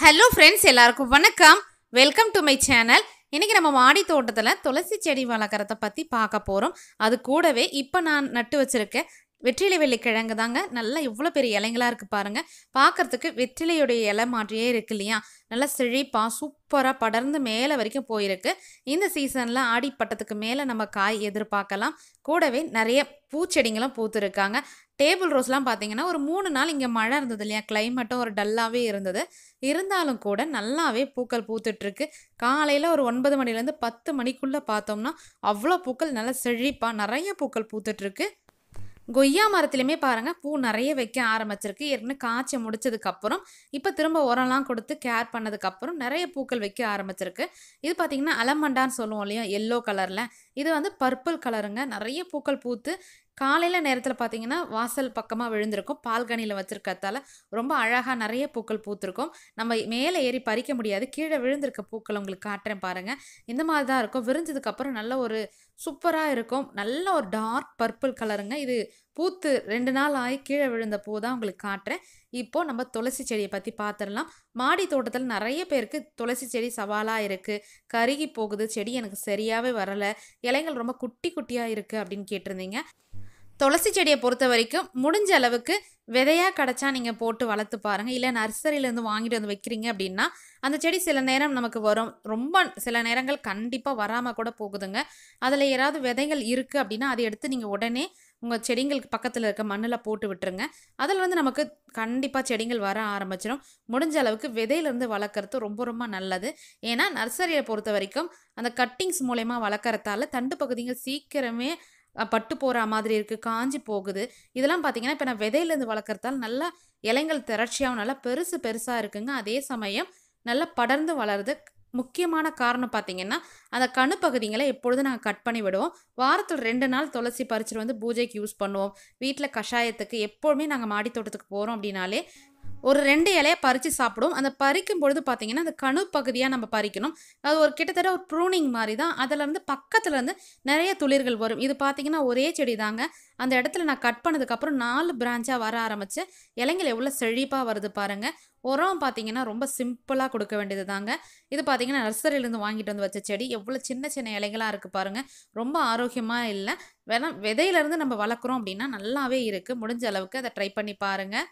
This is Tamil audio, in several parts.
ஹலோ ஃப்ரெண்ட்ஸ் எல்லாருக்கும் வணக்கம் வெல்கம் டு மை சேனல் இன்றைக்கி நம்ம மாடி தோட்டத்தில் துளசி செடி வளர்க்குறத பற்றி பார்க்க போகிறோம் அது கூடவே இப்போ நான் நட்டு வச்சுருக்கேன் வெற்றிலை வெள்ளிக்கிழங்கு தாங்க நல்லா இவ்வளோ பெரிய இலைங்களாக இருக்குது பாருங்கள் பார்க்குறதுக்கு வெற்றிலையுடைய இலை மாதிரியே இருக்கு இல்லையா நல்லா செழிப்பாக சூப்பராக படர்ந்து மேலே வரைக்கும் போயிருக்கு இந்த சீசனில் ஆடிப்பட்டத்துக்கு மேலே நம்ம காய் எதிர்பார்க்கலாம் கூடவே நிறைய பூச்செடிங்களும் பூத்துருக்காங்க டேபிள் ரோஸ்லாம் பார்த்தீங்கன்னா ஒரு மூணு நாள் இங்கே மழை இருந்தது இல்லையா கிளைமேட்டும் ஒரு டல்லாகவே இருந்தது இருந்தாலும் கூட நல்லாவே பூக்கள் பூத்துட்ருக்கு காலையில் ஒரு ஒன்பது மணிலேருந்து பத்து மணிக்குள்ளே பார்த்தோம்னா அவ்வளோ பூக்கள் நல்லா செழிப்பாக நிறைய பூக்கள் பூத்துட்ருக்கு கொய்யா மரத்துலையுமே பாருங்கள் பூ நிறைய வைக்க ஆரம்பிச்சிருக்கு ஏற்கனவே காய்ச்சி முடிச்சதுக்கப்புறம் இப்போ திரும்ப உரம்லாம் கொடுத்து கேர் பண்ணதுக்கப்புறம் நிறைய பூக்கள் வைக்க ஆரம்பிச்சிருக்கு இது பார்த்திங்கன்னா அலமண்டான்னு சொல்லுவோம் இல்லையா எல்லோ கலரில் இது வந்து பர்பிள் கலருங்க நிறைய பூக்கள் பூத்து காலையில் நேரத்தில் பார்த்தீங்கன்னா வாசல் பக்கமாக விழுந்திருக்கும் பால்கனியில் வச்சுருக்கறதால ரொம்ப அழகாக நிறைய பூக்கள் பூத்திருக்கும் நம்ம மேலே ஏறி பறிக்க முடியாது கீழே விழுந்திருக்க பூக்கள் உங்களுக்கு காட்டுறேன் பாருங்கள் இந்த மாதிரி தான் இருக்கும் விரிஞ்சதுக்கப்புறம் நல்ல ஒரு சூப்பராக இருக்கும் நல்ல ஒரு டார்க் பர்பிள் கலருங்க இது பூத்து ரெண்டு நாள் ஆகி கீழே விழுந்த பூ தான் உங்களுக்கு காட்டுறேன் இப்போது நம்ம துளசி செடியை பற்றி பார்த்துடலாம் மாடி தோட்டத்தில் நிறைய பேருக்கு துளசி செடி சவாலாக இருக்குது கருகி போகுது செடி எனக்கு சரியாகவே வரலை இலைகள் ரொம்ப குட்டி குட்டியாக இருக்குது அப்படின்னு கேட்டிருந்தீங்க துளசி செடியை பொறுத்த வரைக்கும் முடிஞ்ச அளவுக்கு விதையாக கிடச்சா நீங்கள் போட்டு வளர்த்து பாருங்கள் இல்லை நர்சரியிலேருந்து வாங்கிட்டு வந்து வைக்கிறீங்க அப்படின்னா அந்த செடி சில நேரம் நமக்கு வரும் ரொம்ப சில நேரங்கள் கண்டிப்பாக வராமல் கூட போகுதுங்க அதில் ஏதாவது விதைகள் இருக்குது அப்படின்னா அதை எடுத்து நீங்கள் உடனே உங்கள் செடிங்களுக்கு பக்கத்தில் இருக்க மண்ணில் போட்டு விட்டுருங்க அதில் வந்து நமக்கு கண்டிப்பாக செடிகள் வர ஆரம்பிச்சிடும் முடிஞ்ச அளவுக்கு விதையிலேருந்து வளர்க்குறது ரொம்ப ரொம்ப நல்லது ஏன்னா நர்சரியை பொறுத்த வரைக்கும் அந்த கட்டிங்ஸ் மூலயமா வளர்க்குறதால தண்டு பகுதிகள் சீக்கிரமே பட்டு போகிற மாதிரி இருக்குது காஞ்சி போகுது இதெல்லாம் பார்த்தீங்கன்னா இப்போ நான் விதையிலேருந்து வளர்க்குறதால நல்லா இலைங்கள் திரட்சியாகவும் நல்லா பெருசு பெருசாக இருக்குங்க அதே சமயம் நல்லா படர்ந்து வளருது முக்கியமான காரணம் பார்த்தீங்கன்னா அந்த கணு பகுதிங்களை எப்பொழுதும் நாங்கள் கட் பண்ணி விடுவோம் வாரத்தில் ரெண்டு நாள் துளசி பறிச்சுட்டு வந்து பூஜைக்கு யூஸ் பண்ணுவோம் வீட்டில் கஷாயத்துக்கு எப்போதுமே நாங்கள் மாடி தோட்டத்துக்கு போகிறோம் அப்படின்னாலே ஒரு ரெண்டு இலையை பறித்து சாப்பிடும் அந்த பறிக்கும் பொழுது பார்த்திங்கன்னா அந்த கணு பகுதியாக நம்ம பறிக்கணும் அது ஒரு கிட்டத்தட்ட ஒரு ப்ரூனிங் மாதிரி தான் அதிலேருந்து பக்கத்துலேருந்து நிறைய துளிர்கள் வரும் இது பார்த்திங்கன்னா ஒரே செடி தாங்க அந்த இடத்துல நான் கட் பண்ணதுக்கப்புறம் நாலு பிரான்ச்சாக வர ஆரம்பித்து இலைங்கள் எவ்வளோ செழிப்பாக வருது பாருங்கள் உரம் பார்த்திங்கன்னா ரொம்ப சிம்பிளாக கொடுக்க வேண்டியது தாங்க இது பார்த்திங்கன்னா நர்சரியிலேருந்து வாங்கிட்டு வந்து வச்ச செடி எவ்வளோ சின்ன சின்ன இலைகளாக இருக்குது பாருங்கள் ரொம்ப ஆரோக்கியமாக இல்லை வெறும் விதையிலேருந்து நம்ம வளர்க்குறோம் அப்படின்னா நல்லாவே இருக்குது முடிஞ்ச அளவுக்கு அதை ட்ரை பண்ணி பாருங்கள்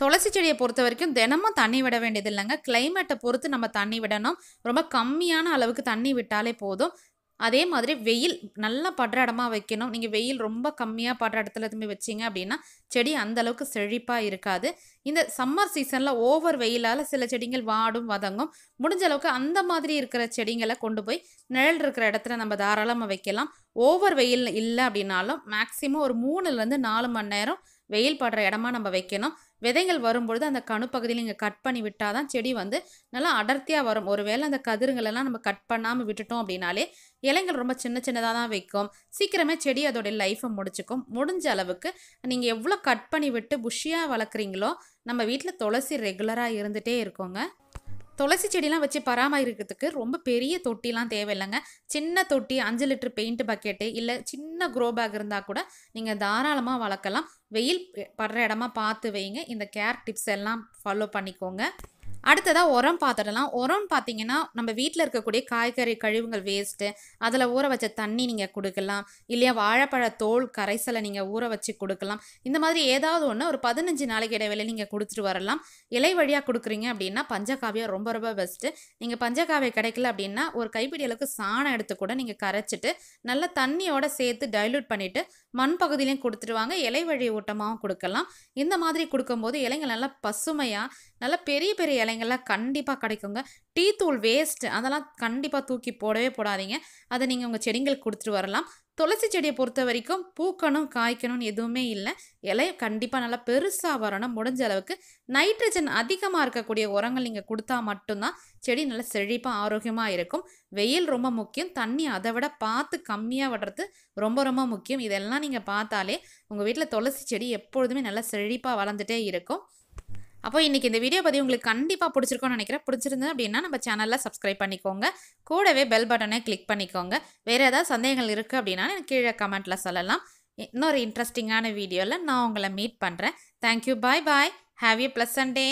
துளசி செடியை பொறுத்த வரைக்கும் தினமும் தண்ணி விட வேண்டியது இல்லைங்க கிளைமேட்டை பொறுத்து நம்ம தண்ணி விடணும் ரொம்ப கம்மியான அளவுக்கு தண்ணி விட்டாலே போதும் அதே மாதிரி வெயில் நல்லா படுற இடமா வைக்கணும் நீங்கள் வெயில் ரொம்ப கம்மியாக படுற இடத்துல எதுவுமே வச்சிங்க அப்படின்னா செடி அந்த அளவுக்கு செழிப்பாக இருக்காது இந்த சம்மர் சீசனில் ஓவர் வெயிலால் சில செடிகள் வாடும் வதங்கும் முடிஞ்ச அளவுக்கு அந்த மாதிரி இருக்கிற செடிங்களை கொண்டு போய் நிழல் இருக்கிற இடத்துல நம்ம தாராளமாக வைக்கலாம் ஓவர் வெயில் இல்லை அப்படின்னாலும் மேக்ஸிமம் ஒரு மூணுலேருந்து நாலு மணி நேரம் வெயில் படுற இடமா நம்ம வைக்கணும் விதைகள் வரும்பொழுது அந்த கணுப்பகுதியில் நீங்கள் கட் பண்ணி விட்டால் தான் செடி வந்து நல்லா அடர்த்தியாக வரும் ஒருவேளை அந்த கதிருங்களெல்லாம் நம்ம கட் பண்ணாமல் விட்டுட்டோம் அப்படின்னாலே இலைகள் ரொம்ப சின்ன சின்னதாக தான் வைக்கும் சீக்கிரமே செடி அதோடைய லைஃப்பை முடிச்சுக்கும் முடிஞ்ச அளவுக்கு நீங்கள் எவ்வளோ கட் பண்ணி விட்டு புஷியாக வளர்க்குறீங்களோ நம்ம வீட்டில் துளசி ரெகுலராக இருந்துகிட்டே இருக்கோங்க துளசி செடிலாம் வச்சு பராமரிக்கிறதுக்கு ரொம்ப பெரிய தொட்டிலாம் தேவையில்லைங்க சின்ன தொட்டி அஞ்சு லிட்டர் பெயிண்ட் பக்கெட்டு இல்லை சின்ன க்ரோ பேக் இருந்தால் கூட நீங்கள் தாராளமாக வளர்க்கலாம் வெயில் படுற இடமா பார்த்து வைங்க இந்த கேர் டிப்ஸ் எல்லாம் ஃபாலோ பண்ணிக்கோங்க அடுத்ததாக உரம் பார்த்துடலாம் உரம் பார்த்தீங்கன்னா நம்ம வீட்டில் இருக்கக்கூடிய காய்கறி கழிவுகள் வேஸ்ட்டு அதில் ஊற வச்ச தண்ணி நீங்கள் கொடுக்கலாம் இல்லையா வாழைப்பழ தோல் கரைசலை நீங்கள் ஊற வச்சு கொடுக்கலாம் இந்த மாதிரி ஏதாவது ஒன்று ஒரு பதினஞ்சு நாளைக்கு இடைவெளி நீங்கள் கொடுத்துட்டு வரலாம் இலை வழியாக கொடுக்குறீங்க அப்படின்னா பஞ்சகாவியம் ரொம்ப ரொம்ப பெஸ்ட்டு நீங்கள் பஞ்சகாவியம் கிடைக்கல அப்படின்னா ஒரு கைப்பிடி அளவுக்கு சாணம் எடுத்து கூட நீங்கள் கரைச்சிட்டு நல்லா தண்ணியோட சேர்த்து டைல்யூட் பண்ணிவிட்டு மண் பகுதியிலையும் கொடுத்துருவாங்க இலை வழி ஊட்டமாகவும் கொடுக்கலாம் இந்த மாதிரி கொடுக்கும்போது இலைங்கள் நல்லா பசுமையாக நல்லா பெரிய பெரிய இலைங்கள்லாம் கண்டிப்பாக கிடைக்குங்க டீ தூள் வேஸ்ட்டு அதெல்லாம் கண்டிப்பாக தூக்கி போடவே போடாதீங்க அதை நீங்கள் உங்கள் செடிங்களுக்கு கொடுத்துட்டு வரலாம் துளசி செடியை பொறுத்த வரைக்கும் பூக்கணும் காய்க்கணும்னு எதுவுமே இல்லை இலைய கண்டிப்பாக நல்லா பெருசாக வரணும் முடிஞ்ச அளவுக்கு நைட்ரஜன் அதிகமாக இருக்கக்கூடிய உரங்கள் நீங்கள் கொடுத்தா மட்டும்தான் செடி நல்லா செழிப்பாக ஆரோக்கியமாக இருக்கும் வெயில் ரொம்ப முக்கியம் தண்ணி அதை விட பார்த்து கம்மியாக விடுறது ரொம்ப ரொம்ப முக்கியம் இதெல்லாம் நீங்கள் பார்த்தாலே உங்கள் வீட்டில் துளசி செடி எப்பொழுதுமே நல்லா செழிப்பாக வளர்ந்துட்டே இருக்கும் அப்போ இன்றைக்கி இந்த வீடியோ பற்றி உங்களுக்கு கண்டிப்பாக பிடிச்சிருக்கோம்னு நினைக்கிறேன் பிடிச்சிருந்து அப்படின்னா நம்ம சேனலில் சப்ஸ்கிரைப் பண்ணிக்கோங்க கூடவே பெல் பட்டனை கிளிக் பண்ணிக்கோங்க வேறு ஏதாவது சந்தேகங்கள் இருக்குது அப்படின்னா எனக்கு கீழே கமெண்ட்டில் சொல்லலாம் இன்னொரு இன்ட்ரெஸ்டிங்கான வீடியோவில் நான் உங்களை மீட் பண்ணுறேன் thank you bye bye have you blessed day